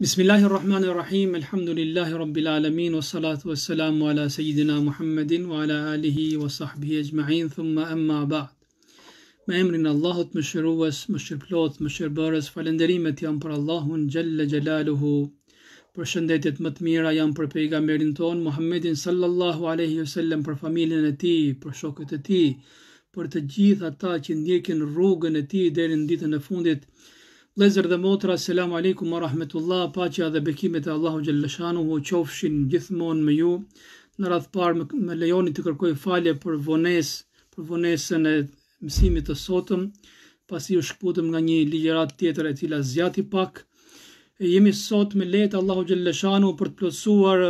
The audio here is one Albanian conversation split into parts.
Bismillahirrahmanirrahim, elhamdulillahi rabbil alamin, wa salatu wa salamu ala sejidina Muhammedin, wa ala alihi wa sahbihi e gjmajin, thumma emma ba'd. Me emrin Allahut më shirues, më shirplot, më shirbërës, falenderimet jam për Allahun gjelle gjelaluhu, për shëndetit më të mira jam për pejga mërin ton, Muhammedin sallallahu aleyhi wa sallam për familjen e ti, për shokët e ti, për të gjitha ta që ndjekin rrugën e ti dherin ditën e fundit, Lezër dhe motra, selamu alaikum wa rahmetullah, pacha dhe bekimet e Allahu Gjellëshanu, hu qofshin gjithmon me ju, në radh parë me, lejoni të kërkoj falje për vones, për vonesën e mësimit të sotëm, pasi u shkputëm nga një ligjerat tjetër e tila zjati pak, e jemi sot me letë Allahu Gjellëshanu për të plosuar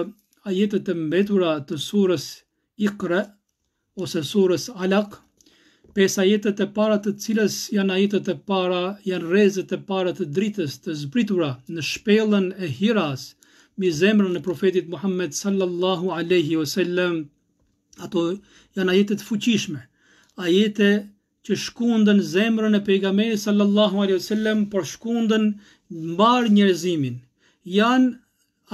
ajetet e mbetura të surës ikre, ose surës alakë, Pes ajetet e para të cilës janë ajetet e para, janë rezet e para të dritës të zbritura në shpelën e hiras, mi zemrën e profetit Muhammed sallallahu aleyhi o sellem, ato janë ajetet fuqishme, ajete që shkunden zemrën e pejgamejë sallallahu aleyhi o sellem, por shkunden mbar njërezimin, janë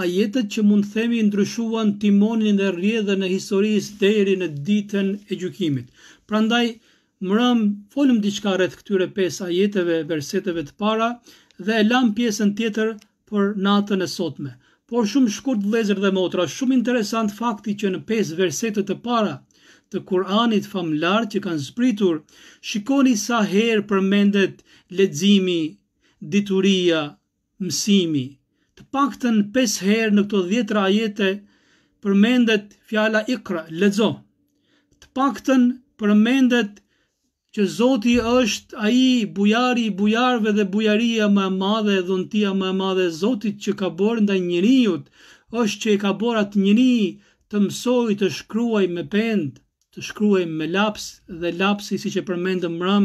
ajetet që mund themi ndryshuan timonin dhe rrjedhe në historisë deri në ditën e gjukimit. prandaj më folëm diçka rreth këtyre pesë ajeteve, verseteve të para dhe e lamë pjesën tjetër për natën e sotme. Por shumë shkurt vlezër dhe motra, shumë interesant fakti që në pesë versete të para të Kur'anit famlar që kanë zbritur, shikoni sa herë përmendet leximi, dituria, mësimi. Të paktën 5 herë në këto 10 ajete përmendet fjala ikra, lexo. Të paktën përmendet që Zoti është ai bujari i bujarëve dhe bujaria më e madhe e dhuntia më e madhe e Zotit që ka bërë ndaj njeriu, është që e ka bërë atë njerëj të mësoj të shkruaj me pend, të shkruaj me laps dhe lapsi siç e përmendëm më ram,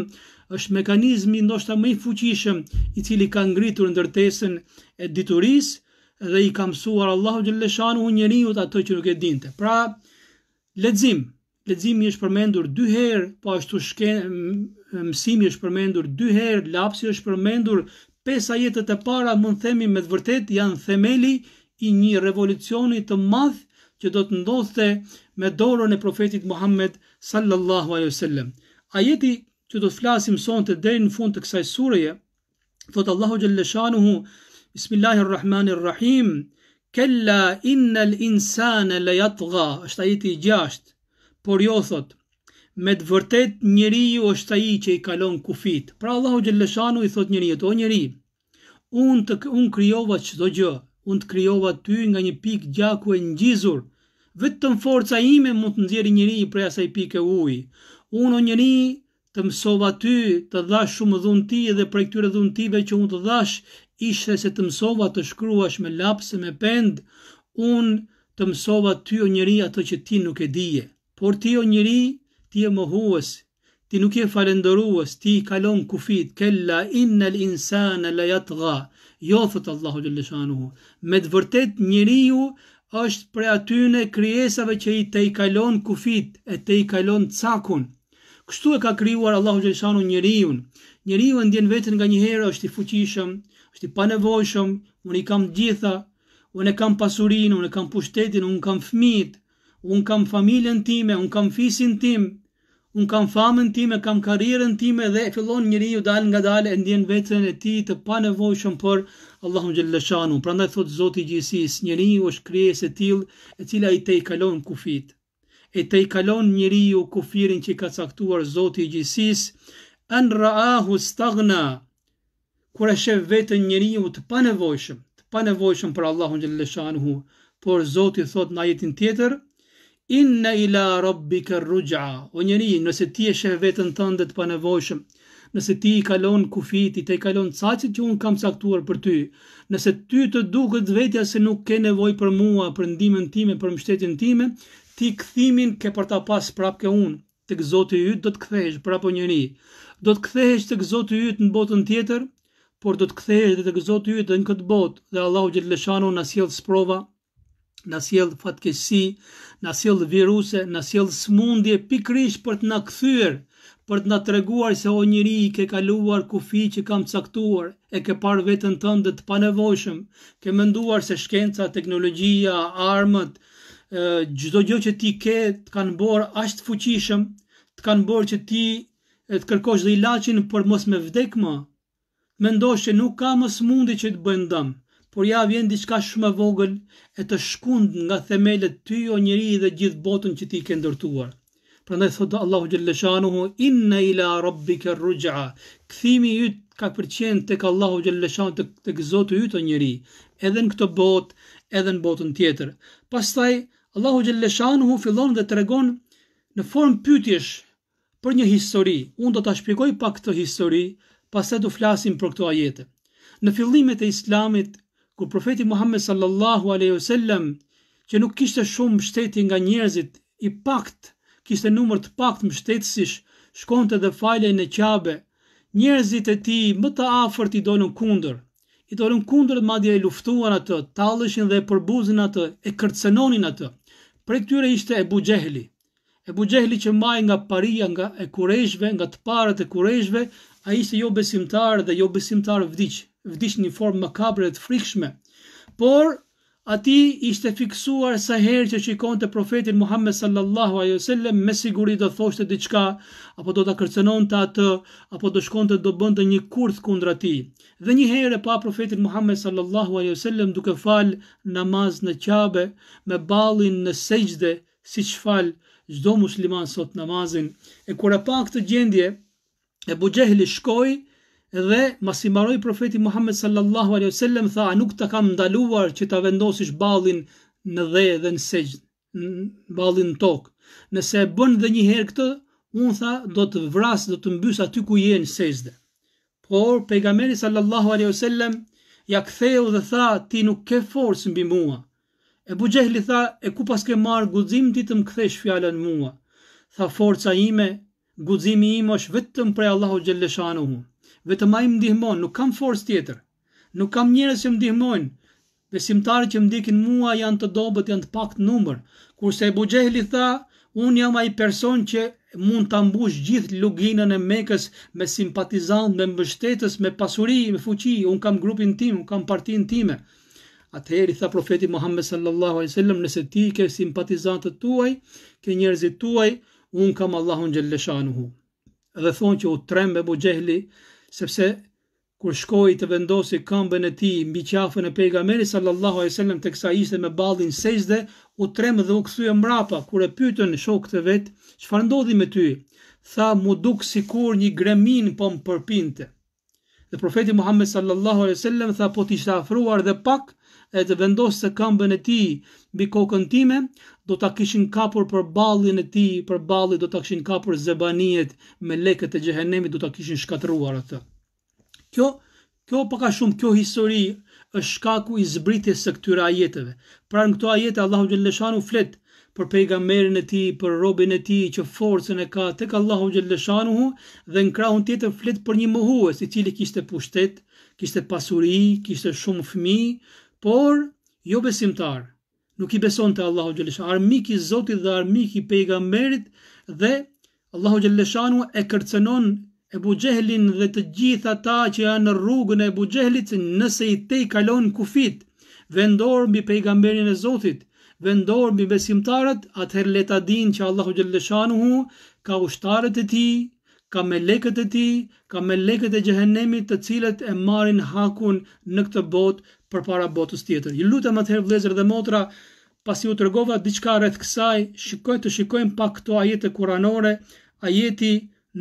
është mekanizmi ndoshta më i fuqishëm i cili ka ngritur ndërtesën e diturisë dhe i ka mësuar Allahu xhalleshanu njeriu atë që nuk e dinte. Pra, lexim, leximi është përmendur dy herë, po ashtu mësimi është përmendur dy herë, lapsi është përmendur pesa jetët e para mund themi me të vërtet janë themeli i një revolucioni të madh që do të ndodhte me dorën e profetit Muhammed sallallahu alaihi wasallam. Ajeti që do të flasim sonte deri në fund të kësaj sureje, thot Allahu xhalle shanuhu Bismillahirrahmanirrahim. Kalla innal insana la yatgha. Është ajeti 6 por jo thot me të vërtet njeriu është ai që i kalon kufit pra allah xhelashanu i thot njeriu o njëri, un të un krijova çdo gjë un të krijova ty nga një pikë gjaku e ngjizur vetëm forca ime mund të nxjerrë njeriu prej asaj pike uji un o njëri të mësova ty të dhash shumë dhunti dhe prej këtyre dhuntive që un të dhash ishte se të mësova të shkruash me lapse me pend un të mësova ty o njëri atë që ti nuk e dije por ti o njëri, ti e më huës, ti nuk je falendëruës, ti i kalon kufit, kella inna l'insana la jatë jo thëtë Allahu Gjellëshanuhu, me të vërtet njëri ju është pre atyne kryesave që i te i kalon kufit, e te i kalon cakun, kështu e ka kryuar Allahu Gjellëshanuhu njëri ju, njëri ju e ndjen vetën nga njëherë është i fuqishëm, është i panevojshëm, unë i kam gjitha, unë e kam pasurinë, unë e kam pushtetin, unë kam fmitë, unë kam familjen time, unë kam fisin tim, unë kam famën time, kam karirën time dhe fillon njëri ju dalë nga dalë e ndjen vetën e ti të pa nevojshëm për Allahu Gjellëshanu. Pra ndaj thotë Zoti Gjësis, njëri ju është krije se tilë e cila i te i kalon kufit. E te i kalon njëri ju kufirin që i ka caktuar Zoti Gjësis, në raahu stagna, kur e shë vetën njëri ju të pa nevojshëm, të pa nevojshëm për Allahu Gjellëshanu. Por Zoti thotë në jetin tjetër, inna ila rabbika ruj'a. o njëri, nëse ti e sheh veten tënde të panevojshëm, nëse ti i kalon kufiti, te i kalon cacit që unë kam caktuar për ty, nëse ty të duket vetja se nuk ke nevoj për mua, për ndimin time, për mështetin time, ti këthimin ke për ta pas prap ke unë, të këzotë i ytë do të këthesh, prapo njëri, do të këthesh të këzotë i ytë në botën tjetër, por do të këthesh dhe të këzotë i ytë dhe në këtë botë, dhe Allahu gjithë leshanu në sjellë sprova, na sjell fatkeqësi, na sjell viruse, na sjell smundje pikrisht për të na kthyer, për të na treguar se o njeri i ke kaluar kufi që kam caktuar, e ke parë veten tënde të panevojshëm, ke menduar se shkenca, teknologjia, armët, çdo gjë që ti ke të kanë bërë aq të fuqishëm, të kanë bërë që ti të kërkosh dhe ilaçin për mos me vdekmë. Mendosh që nuk ka më smundje që të bëjnë por ja vjen diçka shumë e vogël e të shkund nga themelet ty o njeri dhe gjithë botën që ti ke ndërtuar. Pra thotë Allahu Gjellëshanuhu, inna ila rabbi ke rrugja, këthimi jytë ka përqen të ka Allahu Gjellëshanuhu të, të këzotu jytë o njeri, edhe në këtë botë, edhe në botën tjetër. Pastaj, Allahu Gjellëshanuhu fillon dhe të regon në form pyetjesh për një histori. Unë do të shpikoj pak këtë histori, pastaj do flasim për këtë ajete. Në fillimet e islamit, ku profeti Muhammed sallallahu alaihi wasallam që nuk kishte shumë mbështetje nga njerëzit i pakt, kishte numër të pakt mbështetësish, shkonte dhe falje në qabe, Njerëzit e tij më të afërt i donën kundër. I donën kundër madje e luftuan atë, tallëshin dhe e përbuzën atë, e kërcënonin atë. Për këtyre ishte Abu Jehli. Abu Jehli që mbaj nga paria nga e kurreshve, nga të parët e kurreshve, ai ishte jo besimtar dhe jo besimtar vdicë vdish një formë makabre të frikshme, por ati ishte fiksuar sa herë që shikon të profetin Muhammed sallallahu a josellem me sigurit dhe thoshte diçka diqka, apo do të kërcenon të atë, apo do shkon të do bëndë një kurth kundra ti. Dhe një herë pa profetin Muhammed sallallahu a josellem duke falë namaz në qabe, me balin në sejgjde, si që falë gjdo musliman sot namazin. E kura pa këtë gjendje, e bu gjehli dhe mas i maroj profeti Muhammed sallallahu alaihi wasallam tha nuk ta kam ndaluar që ta vendosish ballin në dhe dhe në sejd ballin në tokë nëse e bën edhe një herë këtë un tha do të vras do të mbys aty ku je në por pejgamberi sallallahu alaihi wasallam ja ktheu dhe tha ti nuk ke forcë mbi mua e bujehli tha e ku pas ke marr guzim, ti të më kthesh fjalën mua tha forca ime guzimi im është vetëm prej Allahu xhaleshanu. Vetëm ai më ndihmon, nuk kam forcë tjetër. Nuk kam njerëz që më ndihmojnë. Besimtarët që më mua janë të dobët, janë të pakt numër. Kurse Abu Jehl i tha, un jam ai person që mund ta mbush gjithë luginën e Mekës me simpatizantë, me mbështetës, me pasuri, me fuqi. Un kam grupin tim, un kam partinë time. Atëherë i tha profeti Muhammed sallallahu alaihi wasallam, nëse ti ke simpatizantët tuaj, ke njerëzit tuaj, unë kam Allahun Gjellëshanuhu. Dhe thonë që u trembe bu gjehli, sepse kur shkoj të vendosi këmbën e ti mbi qafën e pejgamberit sallallahu sellem, të teksa ishte me ballin sejzde, u trembe dhe u kthye mbrapa kur e pyetën shokët e vet çfarë ndodhi me ty tha mu duk sikur një gremin po më përpinte dhe profeti Muhammed sallallahu e sellem, tha po ti ishte afruar dhe pak e të vendosë se kambën e ti bi kokën time, do të kishin kapur për balin e ti, për balin do të kishin kapur zebaniet me leket e gjehenemi, do të kishin shkatruar atë. Kjo, kjo paka shumë, kjo histori është shkaku i zbritjes së këtyra ajetëve. Pra në këto ajete, Allahu Gjellëshanu fletë për pejgamberin e tij, për robin e tij që forcën e ka tek Allahu xhallahu dhe në krahun tjetër flet për një mohues i cili kishte pushtet, kishte pasuri, kishte shumë fëmijë, por jo besimtar, nuk i beson të Allahu Gjeleshanu, armik i Zotit dhe armik i pejgamberit dhe Allahu Gjeleshanu e kërcenon e bugjehlin dhe të gjitha ta që janë në rrugën e bugjehlit nëse i te i kalon kufit, vendor mbi pejgamberin e Zotit, vendor mbi besimtarët, atëherë leta din që Allahu Gjeleshanu hu ka ushtarët e ti, ka me leket e ti, ka me leket e gjehenemit të cilët e marin hakun në këtë botë për para botës tjetër. Ju lutem atëherë vëllezër dhe motra, pasi u tregova diçka rreth kësaj, shikoj të shikojmë pak këto ajete kuranore, ajeti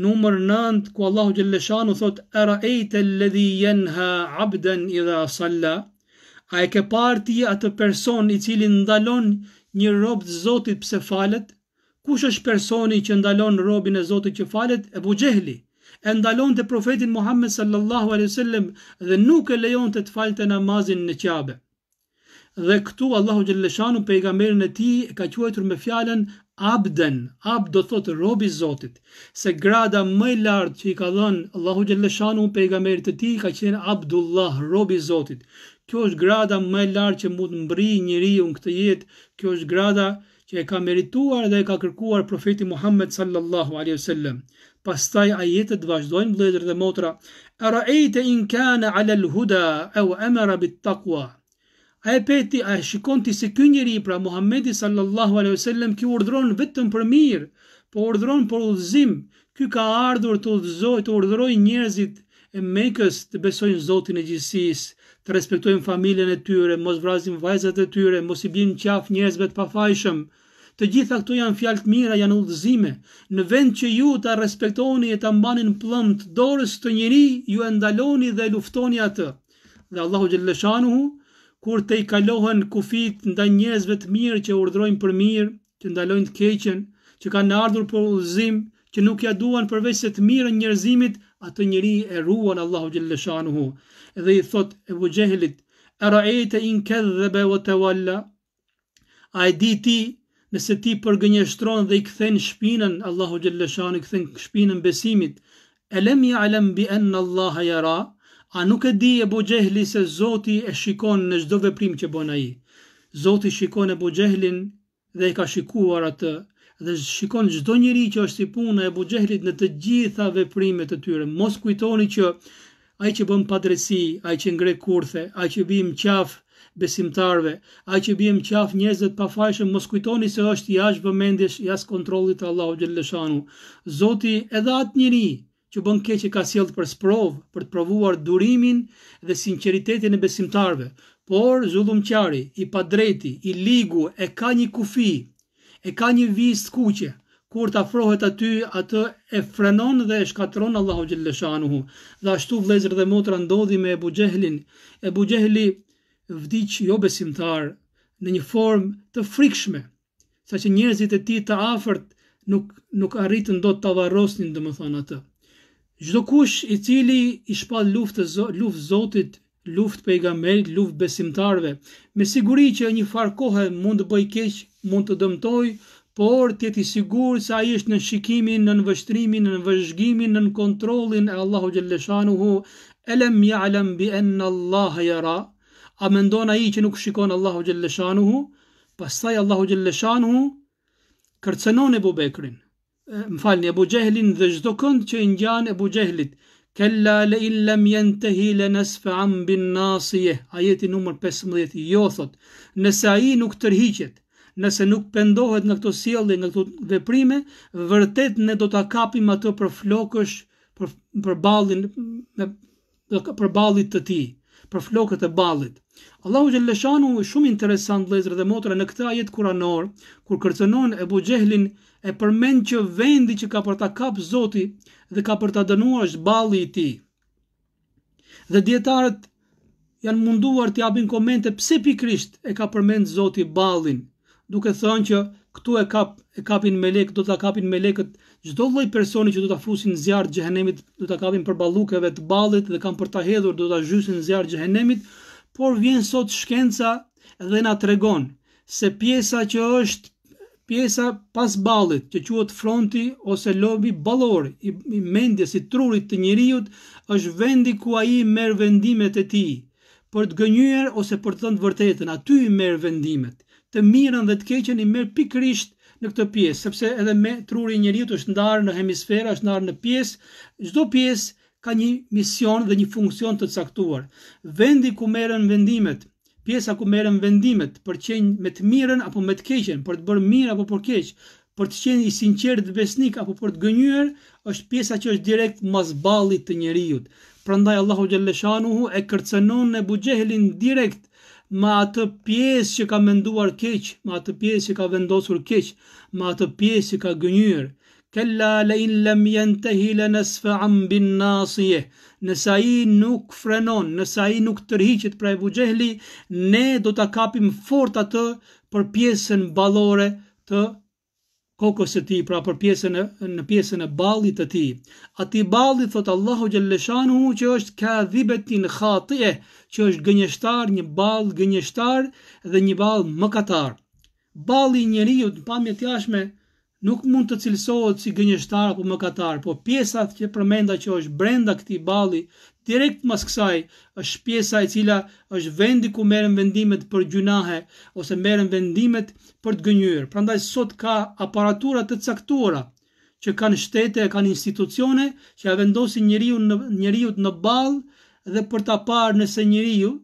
numër 9 ku Allahu xhalleshanu thot era ait alladhi yanha abdan idha salla. A e ke parë atë person i cili ndalon një rob të Zotit pse falet? Kush është personi që ndalon robën e Zotit që falet? Ebu Jehli, e ndalon të profetin Muhammed sallallahu alaihi sallim dhe nuk e lejon të të falë të namazin në qabe. Dhe këtu Allahu Gjellëshanu pejgamberin e ti ka quajtur me fjallën abden, abd do thotë robi zotit, se grada më lartë që i ka dhënë Allahu Gjellëshanu pejgamberin të ti ka qenë abdullah, robi zotit. Kjo është grada më lartë që mund mbri njëri unë këtë jetë, kjo është grada që e ka merituar dhe e ka kërkuar profeti Muhammed sallallahu alaihi wasallam. Pastaj ajetet vazhdojnë vëllëdër dhe motra. Ra'ayta in kana 'ala al-huda aw amara bit-taqwa. Ai peti a shikon ti se ky njeri pra Muhamedi sallallahu alaihi wasallam ki urdhron vetëm për mirë, po urdhron për udhëzim. Ky ka ardhur të udhëzojë, të urdhërojë njerëzit e Mekës të besojnë Zotin e gjithësisë, të respektojnë familjen e tyre, mos vrasin vajzat e tyre, mos i bëjnë qaf njerëzve të pafajshëm. Të gjitha këto janë fjalë të mira, janë udhëzime. Në vend që ju ta respektoni e ta mbani në dorës të njëri, ju e ndaloni dhe luftoni atë. Dhe Allahu xhallahu kur te i kalohen kufit ndaj njerëzve të mirë që urdhrojnë për mirë, që ndalojnë të keqen, që kanë ardhur për udhëzim, që nuk ja duan përveç se të mirën njerëzimit, atë njerëj e ruan Allahu xhallahu. Edhe i thot e Jehelit, "Ara'aita in kadhaba wa tawalla?" A e di ti nëse ti përgënjeshtron dhe i kthen shpinën, Allahu xhallashani i kthen shpinën besimit. Alam ya'lam bi anna Allah yara? A nuk e di e bu gjehli se Zoti e shikon në gjdo veprim që bona i. Zoti shikon e bu gjehlin dhe i ka shikuar atë, dhe shikon gjdo njëri që është i punë e bu gjehlit në të gjitha veprimet të tyre. Mos kujtoni që aj që bëm padresi, aj që ngre kurthe, aj që bim qafë, besimtarve. A që bëjmë qaf njëzët pa fajshëm, mos kujtoni se është i ashë bëmendish, kontrolit të Allahu Gjellëshanu. Zoti edhe atë njëri që bënë keqë ka sjeldë për sprovë, për të provuar durimin dhe sinceritetin e besimtarve. Por, zullum qari, i padreti, i ligu, e ka një kufi, e ka një vis të kuqe, kur të afrohet aty, atë e frenon dhe e shkatron Allahu Gjellëshanuhu. Dhe ashtu vlezër dhe motra ndodhi me Ebu Gjehlin. Ebu Gjehli vdiq jo besimtar në një formë të frikshme, sa që njerëzit e ti të afert nuk, nuk arritën do të avarosnin dhe më atë. Gjdo kush i cili i shpal luftë të zo, luft zotit, luft pejgamberit, luft besimtarve, me siguri që një far kohë mund të bëj keq, mund të dëmtoj, por të jeti sigur se a ishtë në shikimin, në nënvështrimin, në vëzhgimin, në kontrolin e Allahu Gjelleshanu hu, elem ja bi enë Allah yara A mendon ai që nuk shikon Allahu xhalleshanuhu? Pastaj Allahu xhalleshanuhu kërcënon Ebu Bekrin. M'falni Ebu Jehlin dhe çdo kënd që i ngjan Ebu Jehlit. Kalla la in lam yantahi lanasfa'an bin nasiyah. Ajeti numër 15 jo thot, nëse ai nuk tërhiqet, nëse nuk pendohet në këto sjellje, në këto veprime, vërtet ne do ta kapim atë për flokësh, për për ballin për ballit të tij për flokët e ballit. Allahu xhallashanu është shumë interesant vëllezër dhe motra në këtë ajet kuranor, kur kërcënon Ebu Jehlin e përmend që vendi që ka për ta kap Zoti dhe ka për ta dënuar është balli i tij. Dhe dietarët janë munduar të japin komente pse pikrisht e ka përmend Zoti ballin, duke thënë që këtu e kap e kapin me lek do ta kapin me lekët çdo lloj personi që do ta fusin në zjarr të xhenemit do ta kapin për ballukeve të ballit dhe kanë për ta hedhur do ta zhysin në zjarr të xhenemit por vjen sot shkenca dhe na tregon se pjesa që është pjesa pas ballit që quhet fronti ose lobi ballor i mendjes i trurit të njeriu është vendi ku ai merr vendimet e tij për të gënyer ose për të thënë të vërtetën aty i merr vendimet të mirën dhe të keqen i merë pikrisht në këtë pjesë, sepse edhe me truri njëri të është ndarë në hemisfera, është ndarë në pjesë, gjdo pjesë ka një mision dhe një funksion të caktuar. Vendi ku merën vendimet, pjesa ku merën vendimet për qenë me të mirën apo me të keqen, për të bërë mirë apo për keqë, për të qenë i sinqerë dhe besnik apo për të gënyër, është pjesa që është direkt mas balit të njëriut. Prandaj Allahu Gjellëshanuhu e kërcenon në bugjehlin direkt ma atë pjesë që ka menduar keq, ma atë pjesë që ka vendosur keq, ma atë pjesë që ka gënyër. Kella la in lam yantahi lanasfa hile bin ambin nasije, nësa i nuk frenon, nësa i nuk tërhiqet prej bugjehli, ne do të kapim fort atë për pjesën balore të kokës të ti, pra për pjesën e, në pjesën e balit të ti. A ti balit, thot Allahu Gjellëshanu, që është ka khatie, që është gënjështar, një bal gënjështar dhe një bal mëkatar. Bali njeriu, në pamje jashme, nuk mund të cilësohet si gënjështar apo mëkatar, po pjesat që përmenda që është brenda këti bali, direkt mas kësaj është pjesa e cila është vendi ku merren vendimet për gjunahe ose merren vendimet për të gënjur. Prandaj sot ka aparatura të caktuara që kanë shtete, kanë institucione që ja vendosin njeriu në njeriu në ball dhe për ta parë nëse njeriu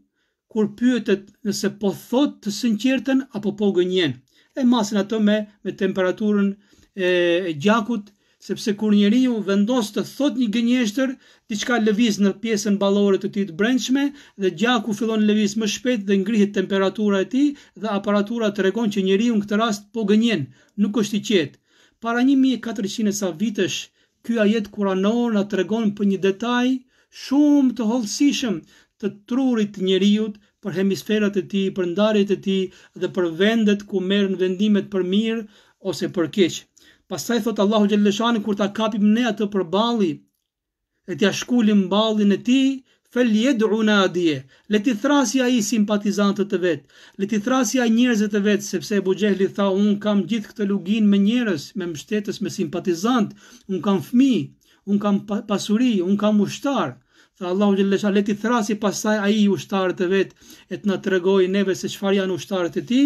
kur pyetet nëse po thot të sinqertën apo po gënjen. E masin ato me me temperaturën e gjakut sepse kur njeriu vendos të thot një gënjeshtër, diçka lëviz në pjesën ballore të tij të brendshme dhe gjaku fillon lëviz më shpejt dhe ngrihet temperatura e tij dhe aparatura tregon që njeriu në këtë rast po gënjen, nuk është i qetë. Para 1400 sa vitësh, ky ajet kuranor na tregon për një detaj shumë të hollësishëm të trurit të njeriu për hemisferat e ti, për ndarit e ti dhe për vendet ku merën vendimet për mirë ose për keqë. Pastaj thot Allahu Gjellëshani kur ta kapim ne atë për bali, e tja shkullim balin e ti, fel jedru në adje, le ti thrasja i simpatizantët të vetë, le ti thrasja i njerëzët të vetë, sepse Ebu tha, unë kam gjithë këtë lugin me njerëz, me mbështetës, me simpatizantë, unë kam fmi, unë kam pasuri, unë kam ushtarë, Tha Allahu gjellesh, a leti thrasi pasaj aji ushtarët e vetë, e të në të regoj neve se qëfar janë ushtarët e ti,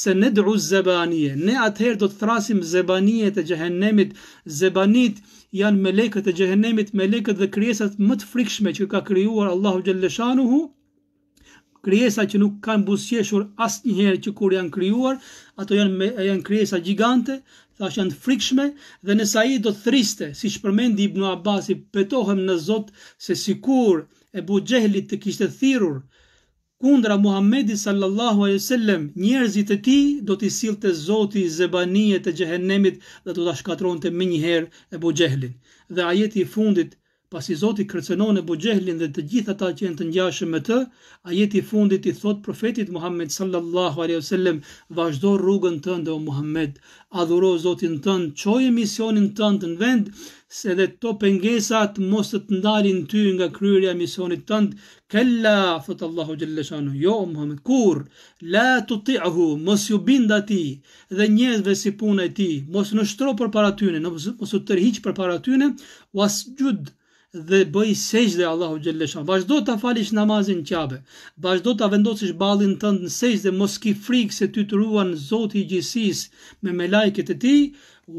se ne dru zebanije, ne atëherë do të thrasim zebanije të gjehenemit, zebanit janë meleket të gjehenemit, meleket dhe kryesat më të frikshme që ka kryuar Allahu gjelleshanuhu, kryesa që nuk kanë busjeshur asë njëherë që kur janë kryuar, ato janë, janë kryesa gjigante, ta është janë frikshme dhe nësa i do të thriste, si shpërmendi Ibnu Abbas i petohem në Zotë se sikur e bu gjehlit të kishtë thirur, kundra Muhammedi sallallahu a jesellem njerëzit e ti do t'i silë të Zotë i zebanijet gjehenemit dhe do t'a shkatron të minjëherë e bu Dhe ajeti fundit pasi Zoti kërcenon e bugjehlin dhe të gjitha ta që jenë të njashëm me të, a jeti fundit i thot profetit Muhammed sallallahu aleyhi wasallam vazhdo rrugën të ndë o Muhammed, adhuro Zotin të ndë, qoje misionin të ndë në vend, se dhe to pengesat mos të të ndalin ty nga kryrja misionit të ndë, kella, thot Allahu gjellëshanu, jo o Muhammed, kur, la të tiahu, mos ju binda ti, dhe njëzve si puna e ti, mos në shtro për paratyne, mos të tërhiq për paratyne, was gjudë, dhe bëj dhe Allahu xhelleshan. Vazhdo ta falish namazin qabe. Vazhdo ta vendosish ballin tënd në sejdë mos ki frikë se ty të ruan Zoti i gjithësisë me lajket e tij.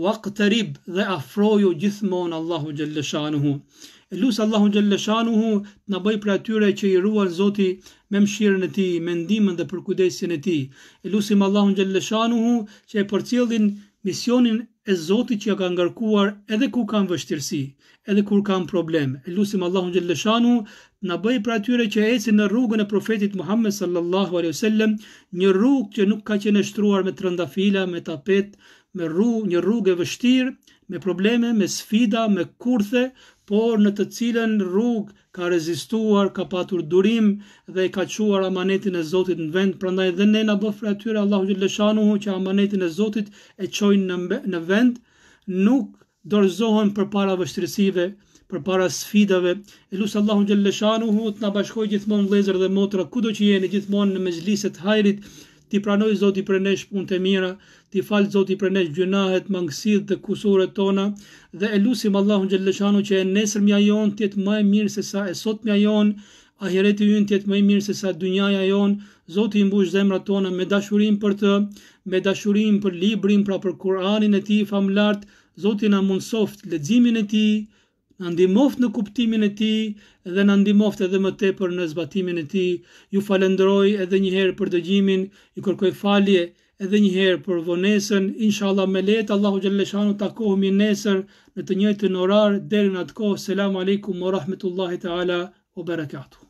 Waqtarib dhe afroju gjithmonë Allahu xhelleshanuhu. Elus Allahu xhelleshanuhu në bëj për atyre që i ruan Zoti me mëshirën e tij, me ndihmën dhe për kudesin e tij. Lusim Allahu xhelleshanuhu që e përcjellin misionin e Zotit që ja ka ngarkuar edhe ku kanë vështirësi, edhe kur kanë probleme. E lusim Allahun lëshanu, në bëjë për atyre që eci në rrugën e profetit Muhammed sallallahu alaihi wasallam, një rrugë që nuk ka qenë shtruar me të rëndafila, me tapet, me rrugë, një rrugë e vështirë, me probleme, me sfida, me kurthe, por në të cilën rrug ka rezistuar, ka patur durim dhe ka quar amanetin e Zotit në vend, prandaj dhe ne në bëfra e Allahu Gjellëshanu, që amanetin e Zotit e qojnë në vend, nuk dorëzohen për para vështërisive, për para sfidave, e lusë Allahu Gjellëshanu, të nabashkoj bashkoj gjithmonë vlezër dhe motra, kudo që jeni gjithmonë në mezhliset hajrit, ti pranoj Zoti për nesh punët e mira, ti fal Zoti për nesh gjunahet, mangësitë dhe kusuret tona dhe elusim Allahun xhallahu që e nesër mja jon të jetë më e mirë se sa e sot mja jon, ahireti ynë të jetë më e mirë se sa dynjaja jon. Zoti i mbush zemrat tona me dashurim për të, me dashurim për librin, pra për Kur'anin e Tij famlart. Zoti na mundsoft leximin e Tij, në ndimoft në kuptimin e ti dhe në ndimoft edhe më tepër në zbatimin e ti. Ju falendroj edhe njëherë për dëgjimin, ju kërkoj falje edhe njëherë për vonesën. Inshallah me letë, Allahu Gjelleshanu të kohëmi nesër në të njëjtë në orarë, dherë në atë kohë, selamu alikum, wa rahmetullahi ta'ala, o berakatuh.